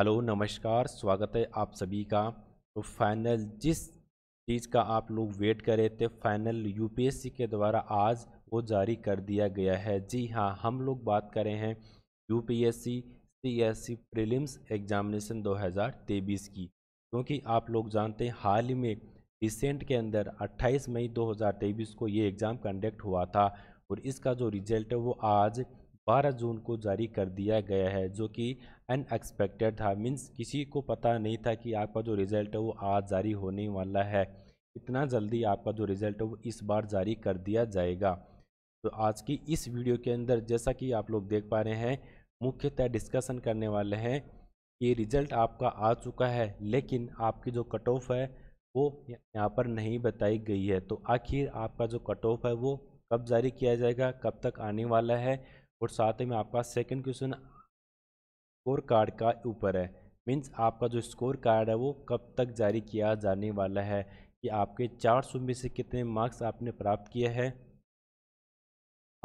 Hello नमस्कार स्वागत है आप सभी का तो फाइनल जिस चीज़ का आप लोग वेट कर रहे थे फाइनल यूपीएससी के द्वारा आज वो जारी कर दिया गया है जी हाँ हम लोग बात कर रहे हैं यूपीएससी सीएससी प्रीलिम्स एग्जामिनेशन 2023 की क्योंकि आप लोग जानते हैं हाल ही में रिसेंट के अंदर 28 मई 2023 को ये एग्ज़ाम कंडक्ट हुआ था और इसका जो रिजल्ट है वो आज 12 जून को जारी कर दिया गया है जो कि अनएक्सपेक्टेड था मीन्स किसी को पता नहीं था कि आपका जो रिज़ल्ट है वो आज जारी होने वाला है इतना जल्दी आपका जो रिज़ल्ट है वो इस बार जारी कर दिया जाएगा तो आज की इस वीडियो के अंदर जैसा कि आप लोग देख पा रहे हैं मुख्यतः डिस्कशन करने वाले हैं कि रिज़ल्ट आपका आ चुका है लेकिन आपकी जो कट ऑफ है वो यहाँ पर नहीं बताई गई है तो आखिर आपका जो कट ऑफ है वो कब जारी किया जाएगा कब तक आने वाला है और साथ ही में आपका सेकंड क्वेश्चन स्कोर कार्ड का ऊपर है मीन्स आपका जो स्कोर कार्ड है वो कब तक जारी किया जाने वाला है कि आपके चार सौ में से कितने मार्क्स आपने प्राप्त किए हैं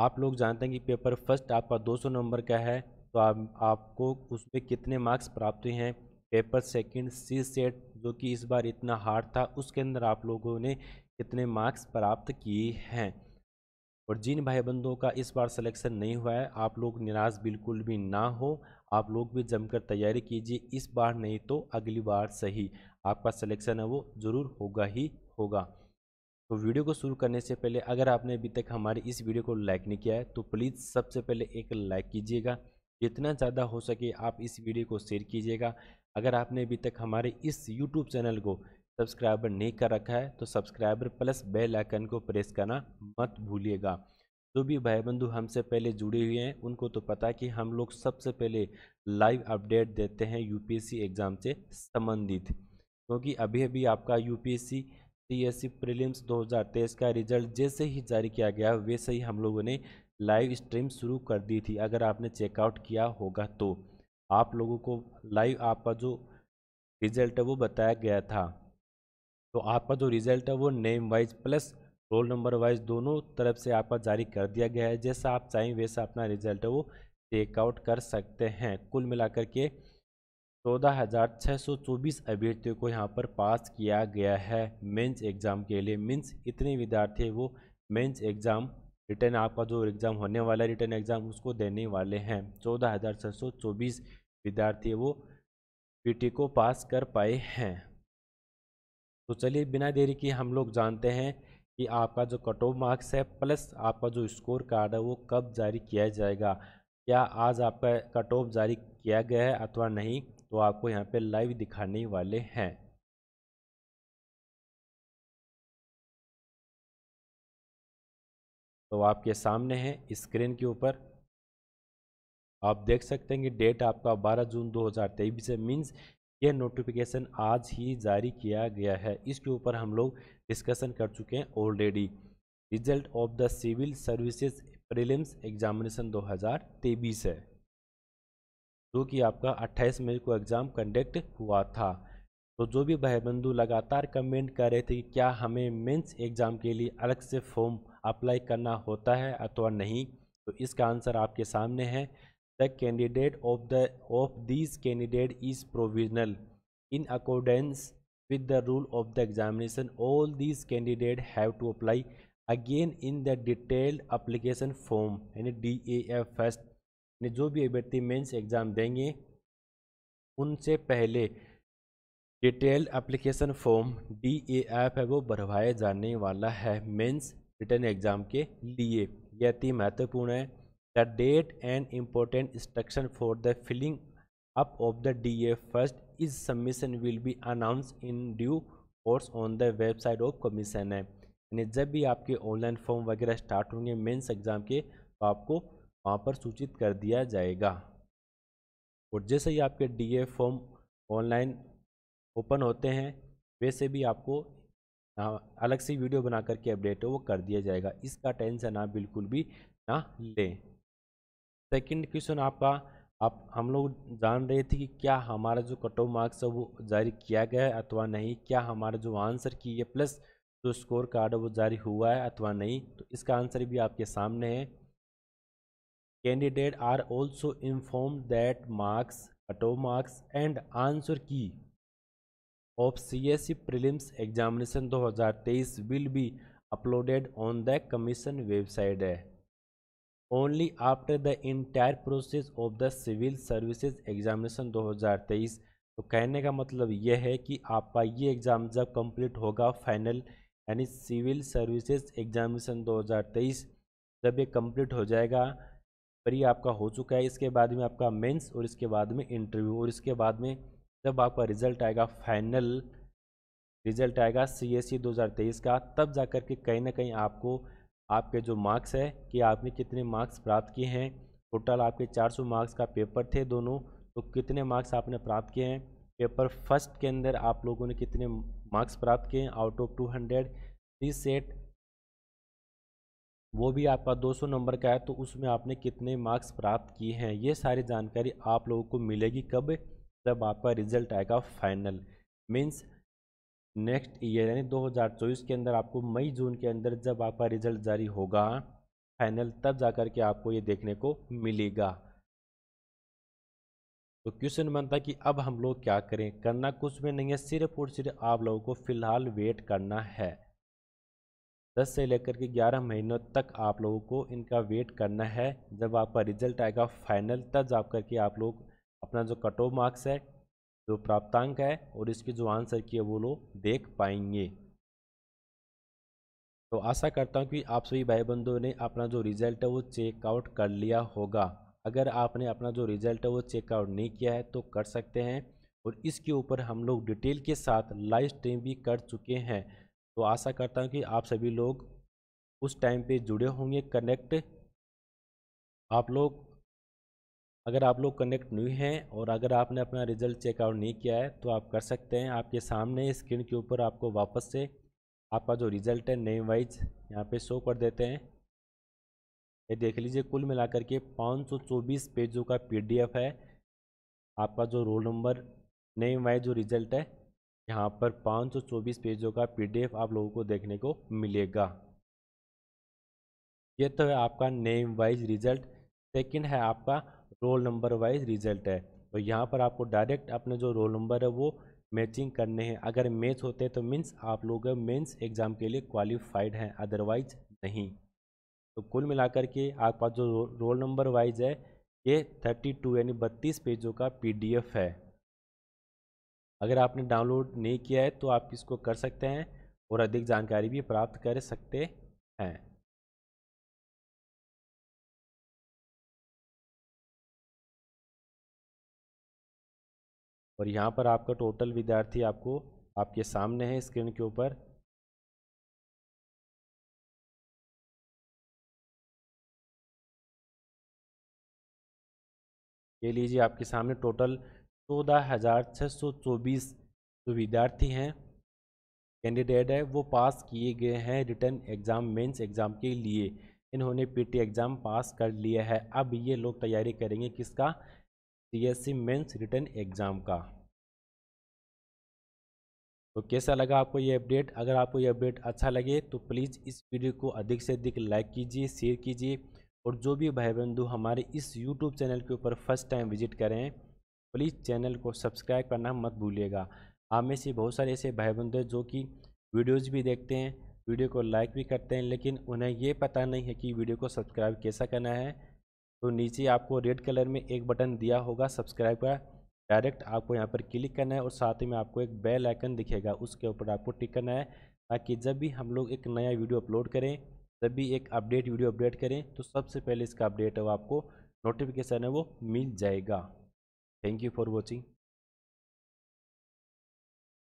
आप लोग जानते हैं कि पेपर फर्स्ट आपका 200 नंबर का है तो आप आपको उसमें कितने मार्क्स प्राप्त हुए हैं पेपर सेकंड सी सेट जो कि इस बार इतना हार्ड था उसके अंदर आप लोगों ने कितने मार्क्स प्राप्त किए हैं और जिन भाई बंधुओं का इस बार सिलेक्शन नहीं हुआ है आप लोग निराश बिल्कुल भी ना हो आप लोग भी जमकर तैयारी कीजिए इस बार नहीं तो अगली बार सही आपका सिलेक्शन है वो ज़रूर होगा ही होगा तो वीडियो को शुरू करने से पहले अगर आपने अभी तक हमारे इस वीडियो को लाइक नहीं किया है तो प्लीज़ सबसे पहले एक लाइक कीजिएगा जितना ज़्यादा हो सके आप इस वीडियो को शेयर कीजिएगा अगर आपने अभी तक हमारे इस यूट्यूब चैनल को सब्सक्राइबर नहीं कर रखा है तो सब्सक्राइबर प्लस बेल आइकन को प्रेस करना मत भूलिएगा जो भी भाई बंधु हमसे पहले जुड़े हुए हैं उनको तो पता कि हम लोग सबसे पहले लाइव अपडेट देते हैं यूपीएससी एग्ज़ाम से संबंधित क्योंकि तो अभी अभी आपका यूपीएससी सीएससी प्रीलिम्स 2023 का रिजल्ट जैसे ही जारी किया गया वैसे ही हम लोगों ने लाइव स्ट्रीम शुरू कर दी थी अगर आपने चेकआउट किया होगा तो आप लोगों को लाइव आपका जो रिजल्ट है वो बताया गया था तो आपका जो रिजल्ट है वो name wise plus roll number wise दोनों तरफ से आपका जारी कर दिया गया है जैसा आप चाहें वैसा अपना रिजल्ट वो टेकआउट कर सकते हैं कुल मिलाकर के चौदह हज़ार छः सौ चौबीस अभ्यर्थियों को यहाँ पर पास किया गया है मेंस एग्ज़ाम के लिए मीन्स इतने विद्यार्थी है वो मेंस एग्ज़ाम रिटर्न आपका जो एग्ज़ाम होने वाला है रिटर्न एग्ज़ाम उसको देने वाले हैं चौदह हज़ार छः सौ चौबीस विद्यार्थी वो पीटी को पास कर पाए हैं तो चलिए बिना देरी के हम लोग जानते हैं कि आपका जो कट ऑफ मार्क्स है प्लस आपका जो स्कोर कार्ड है वो कब जारी किया जाएगा क्या आज आपका कट ऑफ जारी किया गया है अथवा नहीं तो आपको यहाँ पे लाइव दिखाने वाले हैं तो आपके सामने है स्क्रीन के ऊपर आप देख सकते हैं कि डेट आपका 12 जून 2023 है मीन्स यह नोटिफिकेशन आज ही जारी किया गया है इसके ऊपर हम लोग डिस्कशन कर चुके हैं already result of the civil services prelims examination 2023 है जो कि आपका 28 मई को एग्ज़ाम कंडक्ट हुआ था तो जो भी भाई बंधु लगातार कमेंट कर रहे थे कि क्या हमें मेंस एग्ज़ाम के लिए अलग से फॉर्म अप्लाई करना होता है अथवा नहीं तो इसका आंसर आपके सामने है The candidate of the of these candidate is provisional. In accordance with the rule of the examination, all these candidate have to apply again in the detailed application form यानी डी ए एफ फर्स्ट यानी जो भी अभ्यर्थी mains exam देंगे उनसे पहले detailed application form D A F है वो भरवाए जाने वाला है मेंस रिटर्न एग्ज़ाम के लिए यह अति महत्वपूर्ण है the date and important instruction for the filling up of the DA first is submission will be announced in due course on the website of commission है यानी जब भी आपके ऑनलाइन फॉर्म वगैरह स्टार्ट होंगे मेंस एग्ज़ाम के तो आपको वहाँ पर सूचित कर दिया जाएगा और जैसे ही आपके डीए फॉर्म ऑनलाइन ओपन होते हैं वैसे भी आपको अलग से वीडियो बना करके अपडेट हो वो कर दिया जाएगा इसका टेंशन आप बिल्कुल भी ना लें सेकंड क्वेश्चन आपका आप हम लोग जान रहे थे कि क्या हमारा जो कट ऑफ मार्क्स है वो जारी किया गया है अथवा नहीं क्या हमारा जो आंसर की है प्लस जो स्कोर कार्ड है वो जारी हुआ है अथवा नहीं तो इसका आंसर भी आपके सामने है candidate are also inform that marks cut off marks and answer key of C S C prelims examination 2023 will be uploaded on the commission website है only after the entire process of the civil services examination 2023 तो कहने का मतलब यह है कि आपका ये एग्ज़ाम जब कंप्लीट होगा फाइनल यानी सिविल सर्विसेज एग्जामिनेशन 2023 जब ये कंप्लीट हो जाएगा पर ये आपका हो चुका है इसके बाद में आपका मेंस और इसके बाद में इंटरव्यू और इसके बाद में जब आपका रिजल्ट आएगा फाइनल रिजल्ट आएगा सी एस सी दो हज़ार तेईस का तब जा कर के कहीं ना कहीं आपको आपके जो मार्क्स है कि आपने कितने मार्क्स प्राप्त किए हैं टोटल आपके 400 मार्क्स का पेपर थे दोनों तो कितने मार्क्स आपने प्राप्त किए हैं पेपर फर्स्ट के अंदर आप लोगों ने कितने मार्क्स प्राप्त किए हैं out of two hundred three set वो भी आपका 200 नंबर का है तो उसमें आपने कितने मार्क्स प्राप्त किए हैं ये सारी जानकारी आप लोगों को मिलेगी कब जब आपका रिजल्ट आएगा फाइनल मीन्स नेक्स्ट ईयर यानी 2024 के अंदर आपको मई जून के अंदर जब आपका रिजल्ट जारी होगा फाइनल तब जाकर के आपको ये देखने को मिलेगा तो क्वेश्चन बनता कि अब हम लोग क्या करें करना कुछ भी नहीं है सिर्फ और सिर्फ आप लोगों को फिलहाल वेट करना है दस से लेकर के ग्यारह महीनों तक आप लोगों को इनका वेट करना है जब आपका रिजल्ट आएगा फाइनल तब जा करके आप लोग अपना जो कट ऑफ मार्क्स है जो प्राप्तांक है और इसके जो आंसर किए वो लोग देख पाएंगे तो आशा करता हूँ कि आप सभी भाई बंधुओं ने अपना जो रिजल्ट है वो चेकआउट कर लिया होगा अगर आपने अपना जो रिजल्ट है वो चेकआउट नहीं किया है तो कर सकते हैं और इसके ऊपर हम लोग डिटेल के साथ लाइव स्ट्रीम भी कर चुके हैं तो आशा करता हूँ कि आप सभी लोग उस टाइम पे जुड़े होंगे कनेक्ट आप लोग अगर आप लोग कनेक्ट नहीं हैं और अगर आपने अपना रिजल्ट चेकआउट नहीं किया है तो आप कर सकते हैं आपके सामने स्क्रीन के ऊपर आपको वापस से आपका जो रिज़ल्ट है नेम वाइज यहाँ पे शो कर देते हैं ये देख लीजिए कुल मिलाकर के 524 पेजों का पीडीएफ है आपका जो रोल नंबर नेम वाइज जो रिज़ल्ट है यहाँ पर 524 पेजों का पीडीएफ आप लोगों को देखने को मिलेगा ये तो है आपका नेम वाइज रिज़ल्ट सेकेंड है आपका रोल नंबर वाइज रिजल्ट है तो यहाँ पर आपको डायरेक्ट अपने जो रोल नंबर है वो मैचिंग करने हैं अगर मैच होते हैं तो मीन्स आप लोग मेन्स एग्ज़ाम के लिए क्वालिफाइड हैं अदरवाइज नहीं तो कुल मिलाकर के आपके पास जो रोल नंबर वाइज है ये थर्टी टू यानी बत्तीस पेजों का पीडीएफ है अगर आपने डाउनलोड नहीं किया है तो आप इसको कर सकते हैं और अधिक जानकारी भी प्राप्त कर सकते हैं और यहाँ पर आपका टोटल विद्यार्थी आपको आपके सामने है स्क्रीन के ऊपर ये लीजिए आपके सामने टोटल चौदह हज़ार छः सौ चौबीस जो विद्यार्थी हैं कैंडिडेट है वो पास किए गए हैं रिटर्न एग्ज़ाम मेंस एग्ज़ाम के लिए इन्होंने पीटी एग्ज़ाम पास कर लिया है अब ये लोग तैयारी करेंगे किसका सीएससी मेंस रिटर्न एग्ज़ाम का तो कैसा लगा आपको ये अपडेट अगर आपको ये अपडेट अच्छा लगे तो प्लीज़ इस वीडियो को अधिक से अधिक लाइक कीजिए शेयर कीजिए और जो भी भाई बंधु हमारे इस यूट्यूब चैनल के ऊपर फर्स्ट टाइम विजिट करें प्लीज़ चैनल को सब्सक्राइब करना मत भूलिएगा आप में से बहुत सारे ऐसे भाई बंधु हैं जो कि वीडियोज़ भी देखते हैं वीडियो को लाइक भी करते हैं लेकिन उन्हें ये पता नहीं है कि वीडियो को सब्सक्राइब कैसा करना है तो नीचे आपको रेड कलर में एक बटन दिया होगा सब्सक्राइब का डायरेक्ट आपको यहाँ पर क्लिक करना है और साथ ही में आपको एक बेल आइकन दिखेगा उसके ऊपर आपको टिक करना है ताकि जब भी हम लोग एक नया वीडियो अपलोड करें जब भी एक अपडेट वीडियो अपडेट करें तो सबसे पहले इसका अपडेट है वो आपको नोटिफिकेशन है वो मिल जाएगा थैंक यू फॉर वॉचिंग